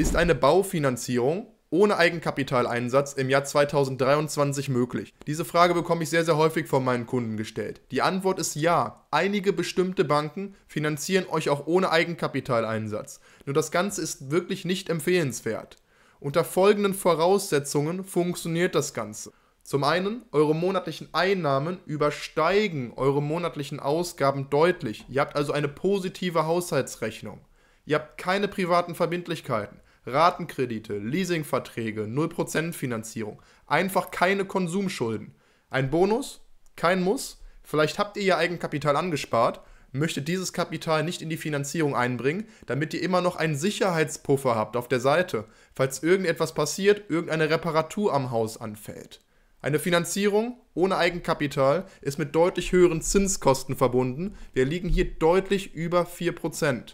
ist eine Baufinanzierung ohne Eigenkapitaleinsatz im Jahr 2023 möglich? Diese Frage bekomme ich sehr, sehr häufig von meinen Kunden gestellt. Die Antwort ist ja. Einige bestimmte Banken finanzieren euch auch ohne Eigenkapitaleinsatz. Nur das Ganze ist wirklich nicht empfehlenswert. Unter folgenden Voraussetzungen funktioniert das Ganze. Zum einen, eure monatlichen Einnahmen übersteigen eure monatlichen Ausgaben deutlich. Ihr habt also eine positive Haushaltsrechnung. Ihr habt keine privaten Verbindlichkeiten. Ratenkredite, Leasingverträge, 0% Finanzierung. Einfach keine Konsumschulden. Ein Bonus, kein Muss. Vielleicht habt ihr ja Eigenkapital angespart, möchtet dieses Kapital nicht in die Finanzierung einbringen, damit ihr immer noch einen Sicherheitspuffer habt auf der Seite, falls irgendetwas passiert, irgendeine Reparatur am Haus anfällt. Eine Finanzierung ohne Eigenkapital ist mit deutlich höheren Zinskosten verbunden. Wir liegen hier deutlich über 4%.